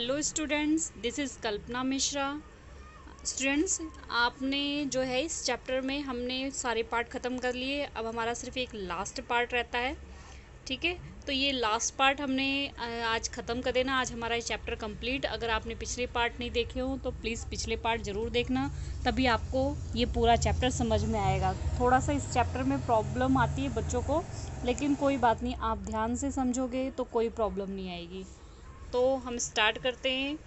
hello students this is Kalpana Mishra students आपने जो है इस चैप्टर में हमने सारे पार्ट ख़त्म कर लिए अब हमारा सिर्फ एक लास्ट पार्ट रहता है ठीक है तो ये लास्ट पार्ट हमने आज ख़त्म कर देना आज हमारा ये चैप्टर कंप्लीट अगर आपने पिछले पार्ट नहीं देखे हो तो प्लीज़ पिछले पार्ट ज़रूर देखना तभी आपको ये पूरा चैप्टर समझ में आएगा थोड़ा सा इस चैप्टर में प्रॉब्लम आती है बच्चों को लेकिन कोई बात नहीं आप ध्यान से समझोगे तो कोई प्रॉब्लम नहीं आएगी तो हम स्टार्ट करते हैं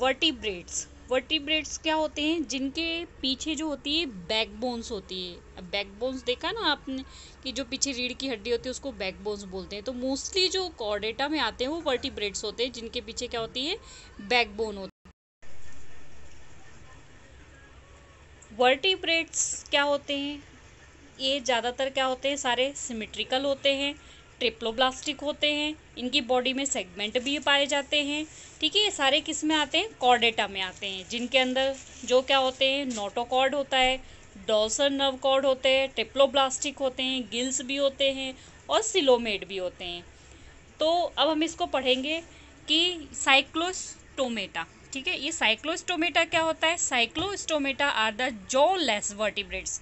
वर्टिब्रेट्स वर्टिब्रेट्स क्या होते हैं जिनके पीछे जो होती है बैकबोन्स होती है अब बैकबोन्स देखा ना आपने कि जो पीछे रीढ़ की हड्डी होती है उसको बैकबोन्स बोलते हैं तो मोस्टली जो कॉर्डेटा में आते हैं वो वर्टिब्रेट्स होते हैं जिनके पीछे क्या होती है बैकबोन होती है वर्टिब्रेट्स क्या होते हैं ये ज़्यादातर क्या होते हैं सारे सिमेट्रिकल होते हैं ट्रिप्लोब्लास्टिक होते हैं इनकी बॉडी में सेगमेंट भी पाए जाते हैं ठीक है ये सारे किस में आते हैं कॉर्डेटा में आते हैं जिनके अंदर जो क्या होते हैं नोटोकॉर्ड होता है डोसर नर्व कॉर्ड होते हैं ट्रिप्लोब्लास्टिक होते हैं गिल्स भी होते हैं और सिलोमेड भी होते हैं तो अब हम इसको पढ़ेंगे कि साइक्लोस्टोमेटा ठीक है ये साइक्लोस्टोमेटा क्या होता है cyclostomata are the jawless vertebrates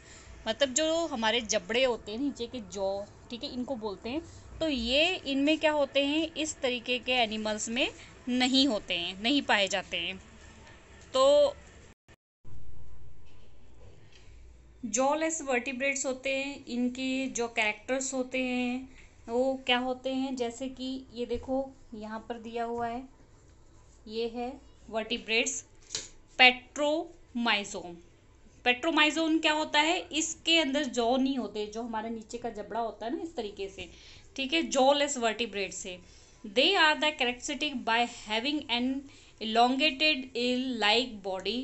मतलब जो हमारे जबड़े होते हैं नीचे के जॉ ठीक है इनको बोलते हैं तो ये इनमें क्या होते हैं इस तरीके के एनिमल्स में नहीं होते हैं नहीं पाए जाते हैं तो जॉलेस वर्टिब्रेट्स होते हैं इनके जो कैरेक्टर्स होते हैं वो क्या होते हैं जैसे कि ये देखो यहाँ पर दिया हुआ है ये है वर्टिब्रेट्स पेट्रोमाइजोम पेट्रोमाइजोन क्या होता है इसके अंदर जॉ नहीं होते जो हमारा नीचे का जबड़ा होता है ना इस तरीके से ठीक है जॉलेस वर्टिब्रेट से they are the characteristic by having an elongated like body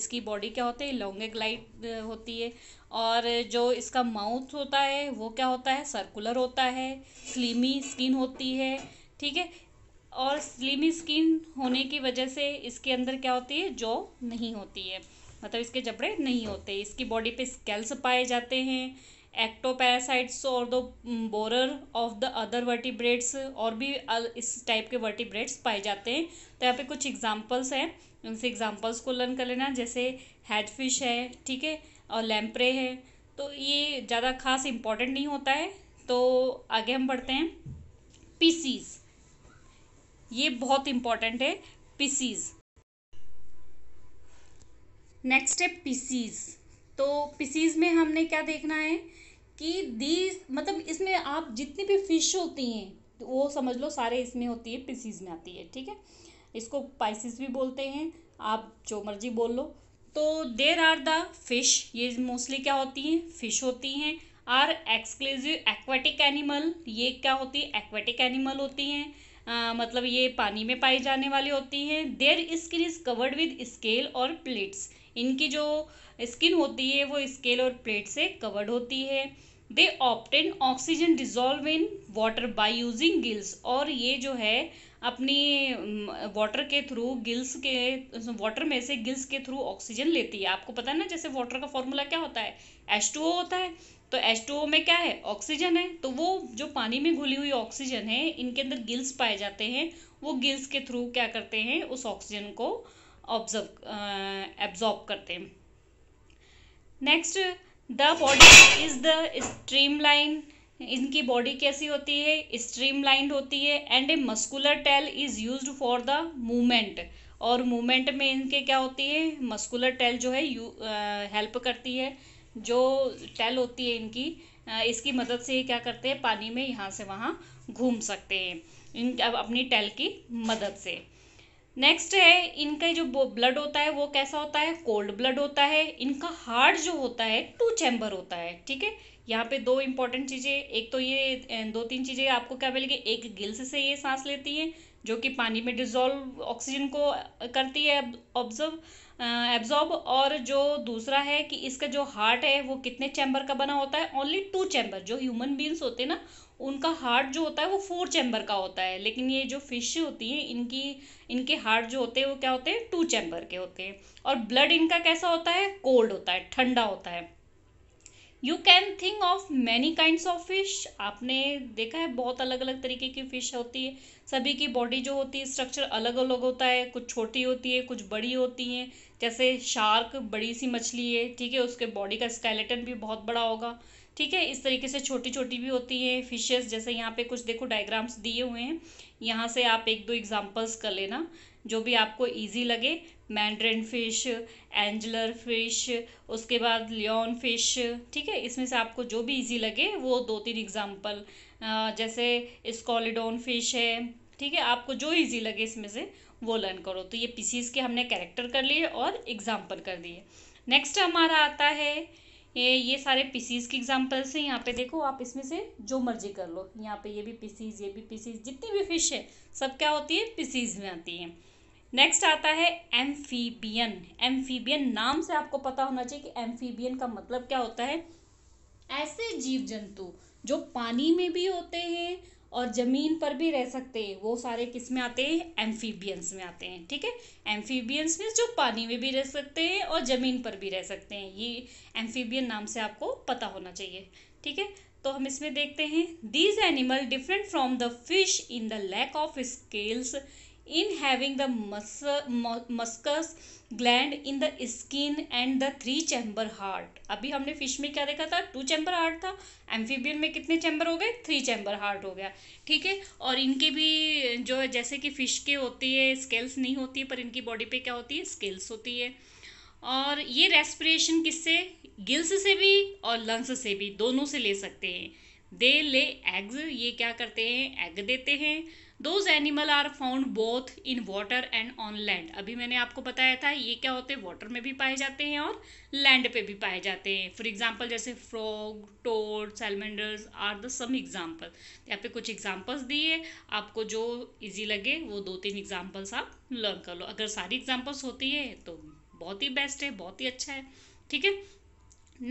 इसकी बॉडी क्या होती है इलोंगेट लाइट होती है और जो इसका माउथ होता है वो क्या होता है सर्कुलर होता है स्लीमी स्किन होती है ठीक है और स्लीमी स्किन होने की वजह से इसके अंदर क्या होती है जो नहीं होती है मतलब इसके जबड़े नहीं होते इसकी बॉडी पे स्केल्स पाए जाते हैं एक्टोपैरासाइट्स और the borer of the other vertebrates और भी इस टाइप के वर्टिब्रेट्स पाए जाते हैं तो यहाँ पे कुछ एग्जांपल्स हैं उनसे एग्जांपल्स को लर्न कर लेना जैसे हैडफिश है ठीक है और लैम्प्रे है तो ये ज़्यादा खास इम्पॉर्टेंट नहीं होता है तो आगे हम बढ़ते हैं पीसीज ये बहुत इम्पॉर्टेंट है पीसीज नेक्स्ट है पीसीज़ तो पिसीज में हमने क्या देखना है कि दी मतलब इसमें आप जितनी भी फिश होती हैं तो वो समझ लो सारे इसमें होती है पिसीज में आती है ठीक है इसको पाइसिस भी बोलते हैं आप जो मर्जी बोल लो तो देर आर द फिश ये मोस्टली क्या होती हैं फिश होती हैं आर एक्सक्लूसिव एक्वेटिक एनिमल ये क्या होती है एक्वेटिक एनिमल होती हैं मतलब ये पानी में पाई जाने वाली होती हैं their skin is covered with scale और प्लेट्स इनकी जो स्किन होती है वो स्केल और प्लेट से कवर्ड होती है they obtain oxygen dissolve in water by using gills और ये जो है अपनी वाटर के थ्रू गिल्स के वाटर में से गिल्स के थ्रू ऑक्सीजन लेती है आपको पता है ना जैसे वाटर का फॉर्मूला क्या होता है एच टू ओ होता है तो एच टू ओ में क्या है ऑक्सीजन है तो वो जो पानी में घुली हुई ऑक्सीजन है इनके अंदर गिल्स पाए जाते हैं वो गिल्स के थ्रू क्या करते हैं उस ऑक्सीजन को ऑब्जर्व एब्जॉर्ब uh, करते हैं next the body is the streamline इनकी बॉडी कैसी होती है स्ट्रीम लाइन होती है and a muscular tail is use for the movement और मूवमेंट में इनके क्या होती है मस्कुलर टेल जो है यू हेल्प uh, करती है जो टेल होती है इनकी uh, इसकी मदद से ये क्या करते हैं पानी में यहाँ से वहाँ घूम सकते हैं इन अपनी टेल की मदद से नेक्स्ट है इनका जो ब्लड होता है वो कैसा होता है कोल्ड ब्लड होता है इनका हार्ट जो होता है टू चैम्बर होता है ठीक है यहाँ पे दो इंपॉर्टेंट चीज़ें एक तो ये दो तीन चीज़ें आपको क्या मिलेगी एक गिल्स से ये सांस लेती है जो कि पानी में डिजोल्व ऑक्सीजन को करती है ऑब्जर्व एब्जॉर्ब और जो दूसरा है कि इसका जो हार्ट है वो कितने चैम्बर का बना होता है ओनली टू चैम्बर जो ह्यूमन बींग्स होते हैं ना उनका हार्ट जो होता है वो फोर चैम्बर का होता है लेकिन ये जो फिश होती हैं इनकी इनके हार्ट जो होते हैं वो क्या होते हैं टू चैम्बर के होते हैं और ब्लड इनका कैसा होता है कोल्ड होता है ठंडा होता है you can think of many kind of fish आपने देखा है बहुत अलग अलग तरीके की फ़िश होती है सभी की बॉडी जो होती है स्ट्रक्चर अलग अलग होता है कुछ छोटी होती है कुछ बड़ी होती हैं जैसे शार्क बड़ी सी मछली है ठीक है उसके बॉडी का स्केलेटन भी बहुत बड़ा होगा ठीक है इस तरीके से छोटी छोटी भी होती है फिशेस जैसे यहाँ पे कुछ देखो डायग्राम्स दिए हुए हैं यहाँ से आप एक दो एग्जांपल्स कर लेना जो भी आपको इजी लगे मैंड्रेन फिश एंजलर फिश उसके बाद लियोन फिश ठीक है इसमें से आपको जो भी इजी लगे वो दो तीन एग्जांपल जैसे स्कॉलिडोन फिश है ठीक है आपको जो इजी लगे इसमें से वो लर्न करो तो ये पीसीज़ के हमने कैरेक्टर कर लिए और एग्जाम्पल कर दिए नेक्स्ट हमारा आता है ये ये सारे पीसीज के एग्जांपल्स हैं यहाँ पे देखो आप इसमें से जो मर्जी कर लो यहाँ पे ये भी पीसीज ये भी पीसीज जितनी भी फिश है सब क्या होती है पीसीज में आती है नेक्स्ट आता है एम्फीबियन एम्फीबियन नाम से आपको पता होना चाहिए कि एम्फीबियन का मतलब क्या होता है ऐसे जीव जंतु जो पानी में भी होते हैं और ज़मीन पर भी रह सकते हैं वो सारे किस में आते हैं एम्फीबियंस में आते हैं ठीक है एम्फीबियंस में जो पानी में भी रह सकते हैं और ज़मीन पर भी रह सकते हैं ये एम्फीबियन नाम से आपको पता होना चाहिए ठीक है तो हम इसमें देखते हैं these animal different from the fish in the lack of scales in having the mus- mucous gland in the skin and the three chamber heart अभी हमने फिश में क्या देखा था टू चैम्बर हार्ट था एम्फीबियन में कितने चैम्बर हो गए थ्री चैम्बर हार्ट हो गया ठीक है और इनके भी जो है जैसे कि फिश के होती है स्केल्स नहीं होती पर इनकी बॉडी पे क्या होती है स्केल्स होती है और ये रेस्पिरेशन किससे गिल्स से भी और लंग्स से भी दोनों से ले सकते हैं दे ले एग्ज ये क्या करते हैं एग देते हैं those animal are found both in water and on land अभी मैंने आपको बताया था ये क्या होते हैं वाटर में भी पाए जाते हैं और लैंड पे भी पाए जाते हैं फॉर एग्जाम्पल जैसे frog toad salamanders are the some example यहाँ पे कुछ एग्जाम्पल्स दिए आपको जो इजी लगे वो दो तीन एग्जाम्पल्स आप लर्न कर लो अगर सारी एग्जाम्पल्स होती है तो बहुत ही बेस्ट है बहुत ही अच्छा है ठीक है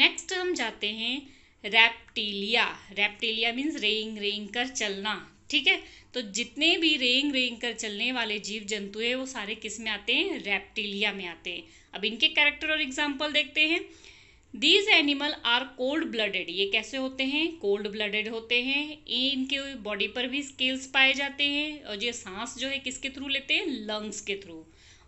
नेक्स्ट हम जाते हैं रेप्टीलिया रेप्टीलिया मीन्स रेइंग रेइंग कर चलना ठीक है तो जितने भी रेंग रेंग कर चलने वाले जीव जंतु हैं वो सारे किस में आते हैं रेप्टिलिया में आते हैं अब इनके कैरेक्टर और एग्जाम्पल देखते हैं these animal are cold blooded ये कैसे होते हैं कोल्ड ब्लडेड होते हैं इनके बॉडी पर भी स्केल्स पाए जाते हैं और ये सांस जो है किसके थ्रू लेते हैं लंग्स के through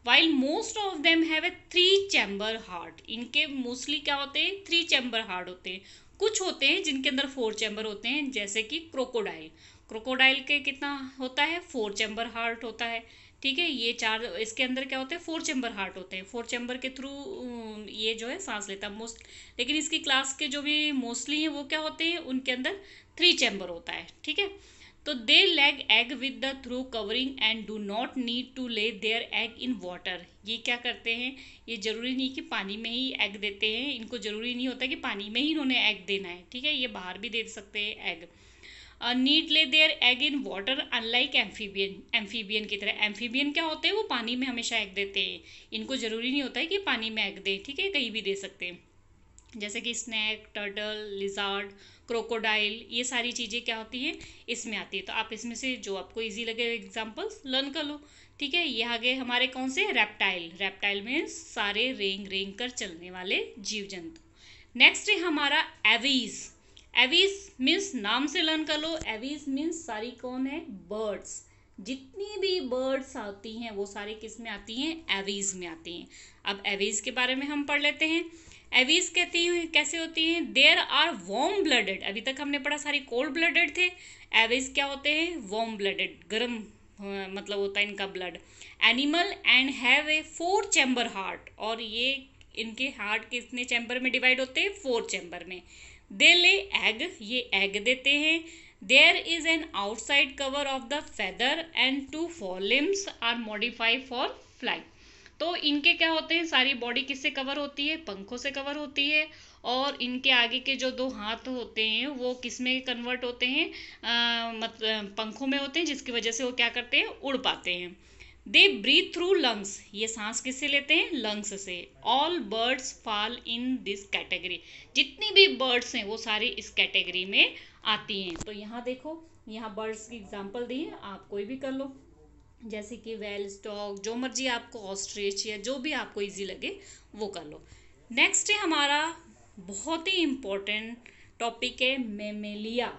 while most of them have a three chamber heart इनके मोस्टली क्या होते हैं थ्री चैम्बर हार्ट होते हैं कुछ होते हैं जिनके अंदर फोर चैम्बर होते हैं जैसे कि क्रोकोडाइल क्रोकोडाइल के कितना होता है फोर चैम्बर हार्ट होता है ठीक है ये चार इसके अंदर क्या होते हैं फोर चैम्बर हार्ट होते हैं फोर चैम्बर के थ्रू ये जो है सांस लेता है मोस्ट लेकिन इसकी क्लास के जो भी मोस्टली हैं वो क्या होते हैं उनके अंदर थ्री चैम्बर होता है ठीक है तो they lay egg with the through covering and do not need to lay their egg in water ये क्या करते हैं ये ज़रूरी नहीं कि पानी में ही एग देते हैं इनको ज़रूरी नहीं होता कि पानी में ही इन्होंने एग देना है ठीक है ये बाहर भी दे सकते हैं egg need lay their egg in water unlike amphibian amphibian की तरह एम्फीबियन क्या होते हैं वो पानी में हमेशा एग देते हैं इनको ज़रूरी नहीं होता है कि पानी में एग दें ठीक है कहीं भी दे सकते हैं जैसे कि स्नैक टर्टल लिजार्ड क्रोकोडाइल ये सारी चीज़ें क्या होती हैं इसमें आती है तो आप इसमें से जो आपको इजी लगे एग्जांपल्स लर्न कर लो ठीक है ये आगे हमारे कौन से रेप्टाइल रेप्टाइल में सारे रेंग रेंग कर चलने वाले जीव जंतु नेक्स्ट है हमारा एवीज़ एविस मीन्स नाम से लर्न कर लो एविस मीन्स सारी कौन है बर्ड्स जितनी भी बर्ड्स आती हैं वो सारी किस में आती हैं एवीज में आती हैं अब एवीज के बारे में हम पढ़ लेते हैं एवीज कहती हैं कैसे होती हैं देयर आर वॉम ब्लडेड अभी तक हमने पढ़ा सारी कोल्ड ब्लडेड थे एवीज क्या होते हैं वॉम ब्लडेड गर्म मतलब होता है इनका blood animal and have a four chamber heart और ये इनके हार्ट कितने चैम्बर में डिवाइड होते हैं फोर चैम्बर में दे ले एग ये एग देते हैं there is an outside cover of the feather and two forelimbs limbs are modify for fly तो इनके क्या होते हैं सारी बॉडी किससे कवर होती है पंखों से कवर होती है और इनके आगे के जो दो हाथ होते हैं वो किस में कन्वर्ट होते हैं मतलब पंखों में होते हैं जिसकी वजह से वो क्या करते हैं उड़ पाते हैं दे ब्रीथ थ्रू लंग्स ये सांस किससे लेते हैं लंग्स से all birds fall in this category जितनी भी बर्ड्स हैं वो सारी इस कैटेगरी में आती हैं तो यहाँ देखो यहाँ बर्ड्स की एग्जाम्पल दी है आप कोई भी कर लो जैसे कि वेल स्टॉक जो मर्जी आपको ऑस्ट्रेच या जो भी आपको ईजी लगे वो कर लो नेक्स्ट है हमारा बहुत ही इम्पोर्टेंट टॉपिक है मेमेलिया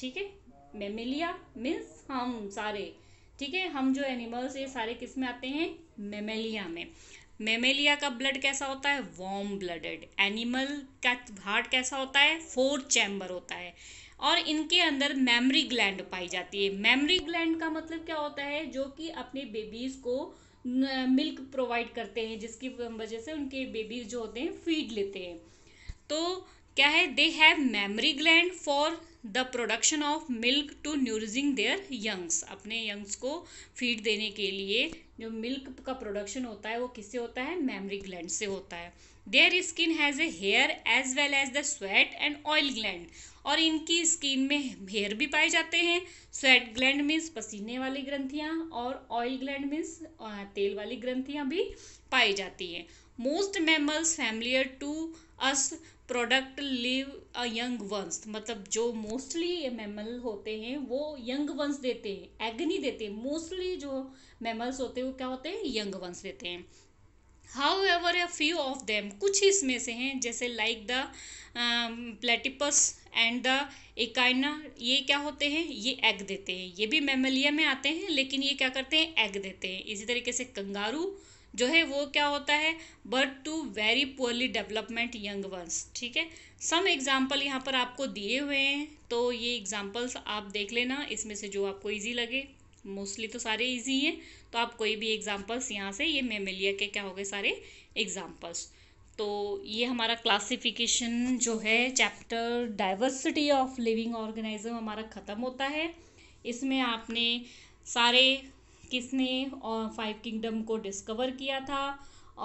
ठीक है मेमेलिया मीन्स हम सारे ठीक है हम जो एनिमल्स ये सारे किस में आते हैं मेमेलिया में मेमेलिया का ब्लड कैसा होता है वॉम ब्लडेड एनिमल का हार्ट कैसा होता है फोर चैम्बर होता है और इनके अंदर मेमोरी ग्लैंड पाई जाती है मेमोरी ग्लैंड का मतलब क्या होता है जो कि अपने बेबीज़ को मिल्क प्रोवाइड करते हैं जिसकी वजह से उनके बेबीज़ जो होते हैं फीड लेते हैं तो क्या है they have mammary gland for the production of milk to nourishing their youngs अपने यंग्स को फीड देने के लिए जो मिल्क का प्रोडक्शन होता है वो किससे होता है मेमरी ग्लैंड से होता है their skin has a hair as well as the sweat and oil gland और इनकी स्किन में हेयर भी पाए जाते हैं स्वेट ग्लैंड मीन्स पसीने वाली ग्रंथियाँ और ऑयल ग्लैंड मीन्स तेल वाली ग्रंथियाँ भी पाई जाती हैं most mammals familiar to us product live a young ones मतलब जो मोस्टली ये मैमल होते हैं वो यंग वंस देते हैं एग नहीं देते मोस्टली जो मैमल्स होते हैं वो क्या होते हैं यंग वंस देते हैं however a few of them कुछ इसमें से हैं जैसे like the platypus and the एकाइना ये क्या होते हैं ये एग देते हैं ये भी मेमलिया में आते हैं लेकिन ये क्या करते हैं एग देते हैं इसी तरीके से कंगारू जो है वो क्या होता है but two very poorly development young ones ठीक है सम एग्जाम्पल यहाँ पर आपको दिए हुए हैं तो ये एग्जाम्पल्स आप देख लेना इसमें से जो आपको ईजी लगे मोस्टली तो सारे ईजी हैं तो आप कोई भी एग्जाम्पल्स यहाँ से ये मिलिए के क्या हो गए सारे एग्जाम्पल्स तो ये हमारा क्लासिफिकेशन जो है chapter diversity of living organism हमारा ख़त्म होता है इसमें आपने सारे किसने फाइव किंगडम को डिस्कवर किया था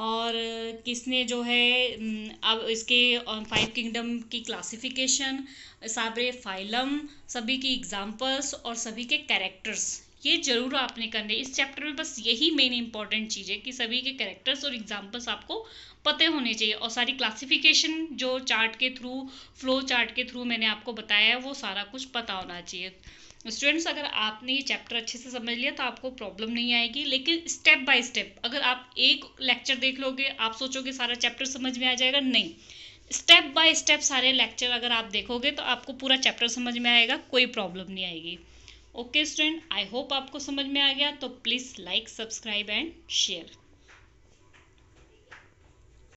और किसने जो है अब इसके फाइव किंगडम की क्लासिफिकेशन साबरे फाइलम सभी की एग्जांपल्स और सभी के कैरेक्टर्स ये जरूर आपने करने इस चैप्टर में बस यही मेन इंपॉर्टेंट चीज़ है कि सभी के कैरेक्टर्स और एग्जाम्पल्स आपको पते होने चाहिए और सारी क्लासिफिकेशन जो चार्ट के थ्रू फ्लो चार्ट के थ्रू मैंने आपको बताया है वो सारा कुछ पता होना चाहिए स्टूडेंट्स अगर आपने ये चैप्टर अच्छे से समझ लिया तो आपको प्रॉब्लम नहीं आएगी लेकिन स्टेप बाय स्टेप अगर आप एक लेक्चर देख लोगे आप सोचोगे सारा चैप्टर समझ में आ जाएगा नहीं स्टेप बाय स्टेप सारे लेक्चर अगर आप देखोगे तो आपको पूरा चैप्टर समझ में आएगा कोई प्रॉब्लम नहीं आएगी ओके स्टूडेंट आई होप आपको समझ में आ गया तो please like subscribe and share